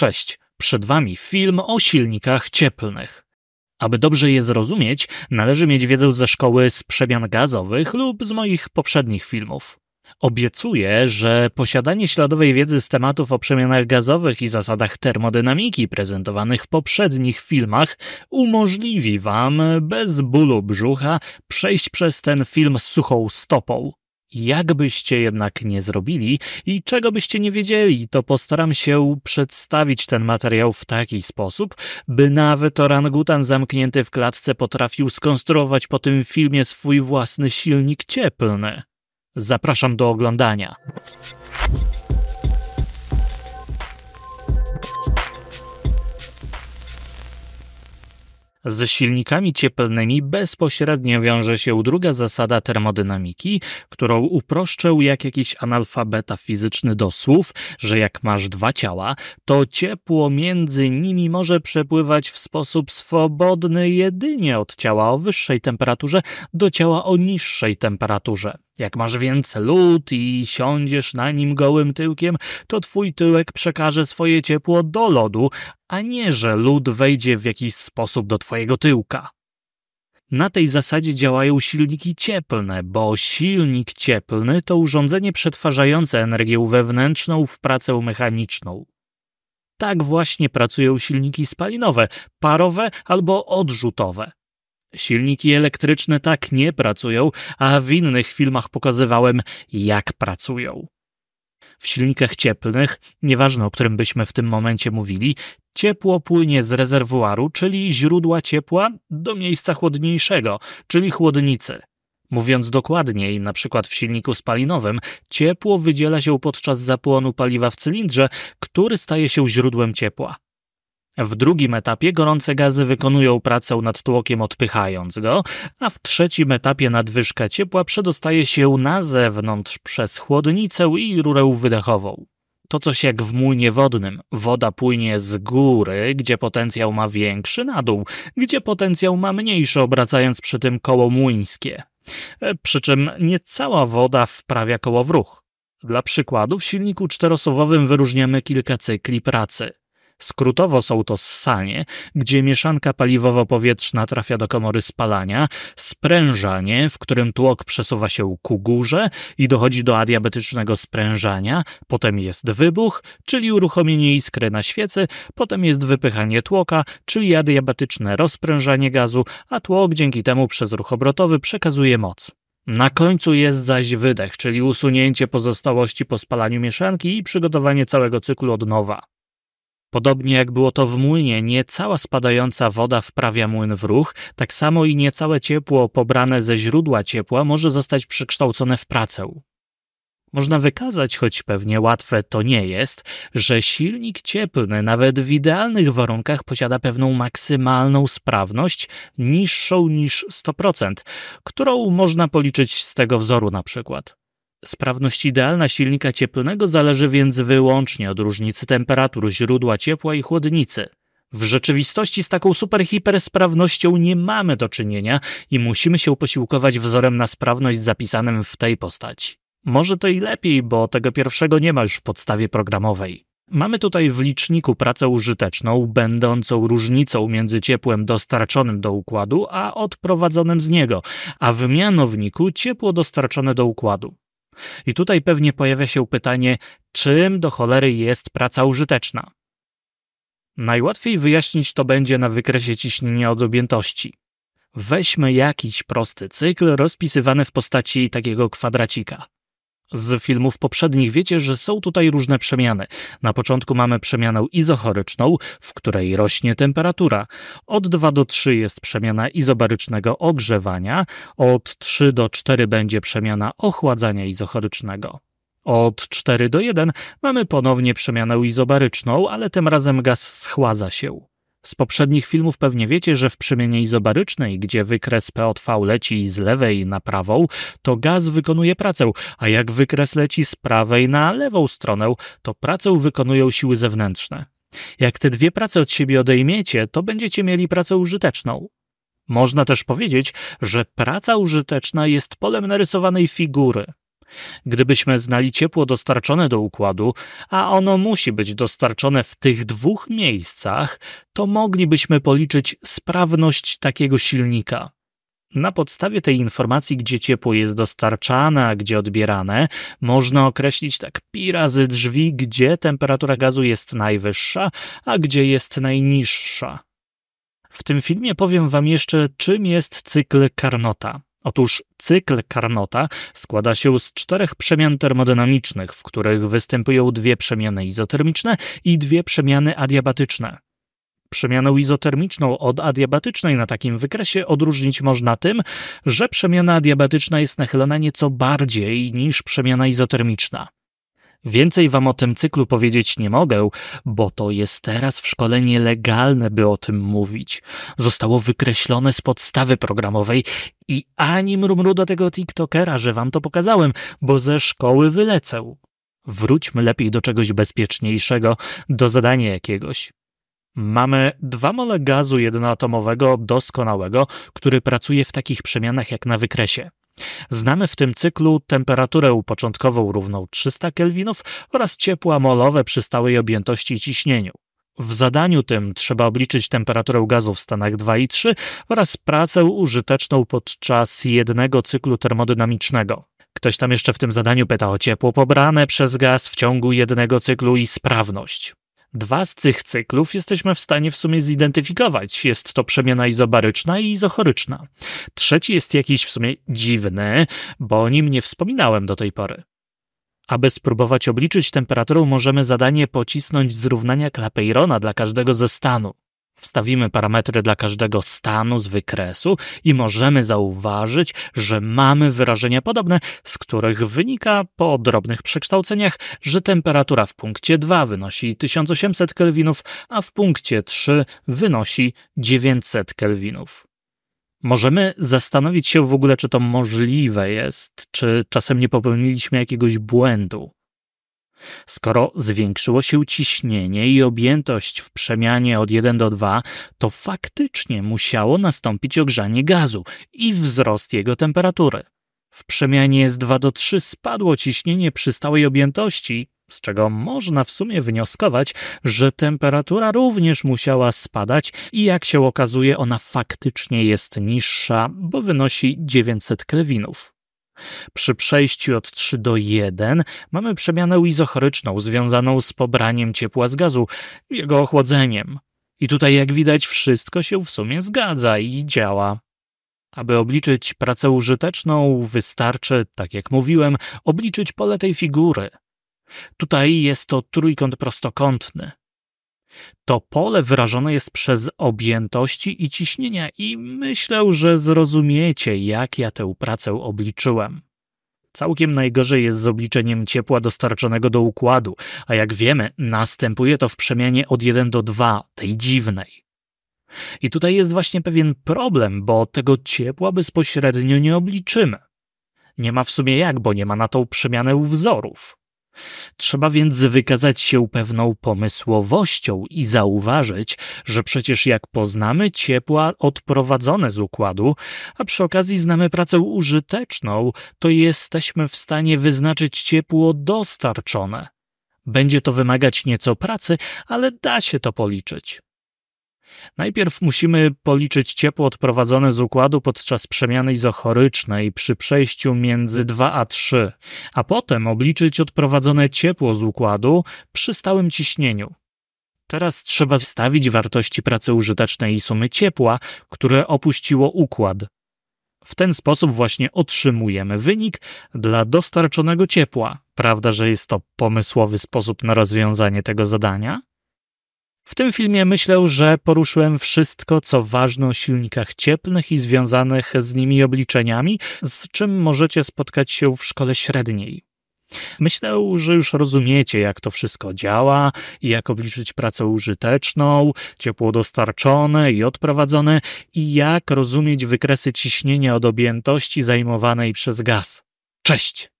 Cześć, przed Wami film o silnikach cieplnych. Aby dobrze je zrozumieć, należy mieć wiedzę ze szkoły z przemian gazowych lub z moich poprzednich filmów. Obiecuję, że posiadanie śladowej wiedzy z tematów o przemianach gazowych i zasadach termodynamiki prezentowanych w poprzednich filmach umożliwi Wam bez bólu brzucha przejść przez ten film z suchą stopą. Jakbyście jednak nie zrobili i czego byście nie wiedzieli, to postaram się przedstawić ten materiał w taki sposób, by nawet orangutan zamknięty w klatce potrafił skonstruować po tym filmie swój własny silnik cieplny. Zapraszam do oglądania. Z silnikami cieplnymi bezpośrednio wiąże się druga zasada termodynamiki, którą uproszczę jak jakiś analfabeta fizyczny do słów, że jak masz dwa ciała, to ciepło między nimi może przepływać w sposób swobodny jedynie od ciała o wyższej temperaturze do ciała o niższej temperaturze. Jak masz więc lód i siądziesz na nim gołym tyłkiem, to twój tyłek przekaże swoje ciepło do lodu, a nie, że lód wejdzie w jakiś sposób do twojego tyłka. Na tej zasadzie działają silniki cieplne, bo silnik cieplny to urządzenie przetwarzające energię wewnętrzną w pracę mechaniczną. Tak właśnie pracują silniki spalinowe, parowe albo odrzutowe. Silniki elektryczne tak nie pracują, a w innych filmach pokazywałem, jak pracują. W silnikach cieplnych, nieważne o którym byśmy w tym momencie mówili, ciepło płynie z rezerwuaru, czyli źródła ciepła, do miejsca chłodniejszego, czyli chłodnicy. Mówiąc dokładniej, na przykład w silniku spalinowym, ciepło wydziela się podczas zapłonu paliwa w cylindrze, który staje się źródłem ciepła. W drugim etapie gorące gazy wykonują pracę nad tłokiem odpychając go, a w trzecim etapie nadwyżka ciepła przedostaje się na zewnątrz przez chłodnicę i rurę wydechową. To coś jak w młynie wodnym. Woda płynie z góry, gdzie potencjał ma większy, na dół, gdzie potencjał ma mniejszy, obracając przy tym koło młyńskie. E, przy czym nie cała woda wprawia koło w ruch. Dla przykładu w silniku czterosobowym wyróżniamy kilka cykli pracy. Skrótowo są to ssanie, gdzie mieszanka paliwowo-powietrzna trafia do komory spalania, sprężanie, w którym tłok przesuwa się ku górze i dochodzi do adiabetycznego sprężania, potem jest wybuch, czyli uruchomienie iskry na świecy, potem jest wypychanie tłoka, czyli adiabatyczne rozprężanie gazu, a tłok dzięki temu przez ruch obrotowy przekazuje moc. Na końcu jest zaś wydech, czyli usunięcie pozostałości po spalaniu mieszanki i przygotowanie całego cyklu od nowa. Podobnie jak było to w młynie, nie cała spadająca woda wprawia młyn w ruch, tak samo i niecałe ciepło pobrane ze źródła ciepła może zostać przekształcone w pracę. Można wykazać, choć pewnie łatwe to nie jest, że silnik cieplny nawet w idealnych warunkach posiada pewną maksymalną sprawność niższą niż 100%, którą można policzyć z tego wzoru na przykład. Sprawność idealna silnika cieplnego zależy więc wyłącznie od różnicy temperatur źródła ciepła i chłodnicy. W rzeczywistości z taką superhipersprawnością nie mamy do czynienia i musimy się posiłkować wzorem na sprawność zapisanym w tej postaci. Może to i lepiej, bo tego pierwszego nie ma już w podstawie programowej. Mamy tutaj w liczniku pracę użyteczną, będącą różnicą między ciepłem dostarczonym do układu a odprowadzonym z niego, a w mianowniku ciepło dostarczone do układu. I tutaj pewnie pojawia się pytanie, czym do cholery jest praca użyteczna? Najłatwiej wyjaśnić to będzie na wykresie ciśnienia od objętości. Weźmy jakiś prosty cykl rozpisywany w postaci takiego kwadracika z filmów poprzednich wiecie, że są tutaj różne przemiany. Na początku mamy przemianę izochoryczną, w której rośnie temperatura. Od 2 do 3 jest przemiana izobarycznego ogrzewania, od 3 do 4 będzie przemiana ochładzania izochorycznego. Od 4 do 1 mamy ponownie przemianę izobaryczną, ale tym razem gaz schładza się. Z poprzednich filmów pewnie wiecie, że w przemianie izobarycznej, gdzie wykres POTV leci z lewej na prawą, to gaz wykonuje pracę, a jak wykres leci z prawej na lewą stronę, to pracę wykonują siły zewnętrzne. Jak te dwie prace od siebie odejmiecie, to będziecie mieli pracę użyteczną. Można też powiedzieć, że praca użyteczna jest polem narysowanej figury – Gdybyśmy znali ciepło dostarczone do układu, a ono musi być dostarczone w tych dwóch miejscach, to moglibyśmy policzyć sprawność takiego silnika. Na podstawie tej informacji, gdzie ciepło jest dostarczane, a gdzie odbierane, można określić tak pi razy drzwi, gdzie temperatura gazu jest najwyższa, a gdzie jest najniższa. W tym filmie powiem Wam jeszcze, czym jest cykl Carnota. Otóż cykl Carnota składa się z czterech przemian termodynamicznych, w których występują dwie przemiany izotermiczne i dwie przemiany adiabatyczne. Przemianę izotermiczną od adiabatycznej na takim wykresie odróżnić można tym, że przemiana adiabatyczna jest nachylona nieco bardziej niż przemiana izotermiczna. Więcej wam o tym cyklu powiedzieć nie mogę, bo to jest teraz w szkole nielegalne, by o tym mówić. Zostało wykreślone z podstawy programowej i ani mrumru do tego TikTokera, że wam to pokazałem, bo ze szkoły wylecę. Wróćmy lepiej do czegoś bezpieczniejszego, do zadania jakiegoś. Mamy dwa mole gazu jednoatomowego doskonałego, który pracuje w takich przemianach jak na wykresie. Znamy w tym cyklu temperaturę początkową równą 300 kelwinów oraz ciepła molowe przy stałej objętości i ciśnieniu. W zadaniu tym trzeba obliczyć temperaturę gazu w stanach 2 i 3 oraz pracę użyteczną podczas jednego cyklu termodynamicznego. Ktoś tam jeszcze w tym zadaniu pyta o ciepło pobrane przez gaz w ciągu jednego cyklu i sprawność. Dwa z tych cyklów jesteśmy w stanie w sumie zidentyfikować. Jest to przemiana izobaryczna i izochoryczna. Trzeci jest jakiś w sumie dziwny, bo o nim nie wspominałem do tej pory. Aby spróbować obliczyć temperaturę, możemy zadanie pocisnąć z równania Clapeyrona dla każdego ze stanu. Wstawimy parametry dla każdego stanu z wykresu i możemy zauważyć, że mamy wyrażenia podobne, z których wynika po drobnych przekształceniach, że temperatura w punkcie 2 wynosi 1800 kelwinów, a w punkcie 3 wynosi 900 kelwinów. Możemy zastanowić się w ogóle, czy to możliwe jest, czy czasem nie popełniliśmy jakiegoś błędu. Skoro zwiększyło się ciśnienie i objętość w przemianie od 1 do 2, to faktycznie musiało nastąpić ogrzanie gazu i wzrost jego temperatury. W przemianie z 2 do 3 spadło ciśnienie przy stałej objętości, z czego można w sumie wnioskować, że temperatura również musiała spadać i jak się okazuje ona faktycznie jest niższa, bo wynosi 900 kelwinów. Przy przejściu od 3 do 1 mamy przemianę izochryczną związaną z pobraniem ciepła z gazu, jego ochłodzeniem. I tutaj, jak widać, wszystko się w sumie zgadza i działa. Aby obliczyć pracę użyteczną, wystarczy, tak jak mówiłem, obliczyć pole tej figury. Tutaj jest to trójkąt prostokątny. To pole wyrażone jest przez objętości i ciśnienia i myślę, że zrozumiecie, jak ja tę pracę obliczyłem. Całkiem najgorzej jest z obliczeniem ciepła dostarczonego do układu, a jak wiemy, następuje to w przemianie od 1 do 2, tej dziwnej. I tutaj jest właśnie pewien problem, bo tego ciepła bezpośrednio nie obliczymy. Nie ma w sumie jak, bo nie ma na tą przemianę wzorów. Trzeba więc wykazać się pewną pomysłowością i zauważyć, że przecież jak poznamy ciepła odprowadzone z układu, a przy okazji znamy pracę użyteczną, to jesteśmy w stanie wyznaczyć ciepło dostarczone. Będzie to wymagać nieco pracy, ale da się to policzyć. Najpierw musimy policzyć ciepło odprowadzone z układu podczas przemiany izochorycznej przy przejściu między 2 a 3, a potem obliczyć odprowadzone ciepło z układu przy stałym ciśnieniu. Teraz trzeba wstawić wartości pracy użytecznej i sumy ciepła, które opuściło układ. W ten sposób właśnie otrzymujemy wynik dla dostarczonego ciepła. Prawda, że jest to pomysłowy sposób na rozwiązanie tego zadania? W tym filmie myślę, że poruszyłem wszystko, co ważne o silnikach cieplnych i związanych z nimi obliczeniami, z czym możecie spotkać się w szkole średniej. Myślę, że już rozumiecie, jak to wszystko działa i jak obliczyć pracę użyteczną, ciepło dostarczone i odprowadzone, i jak rozumieć wykresy ciśnienia od objętości zajmowanej przez gaz. Cześć!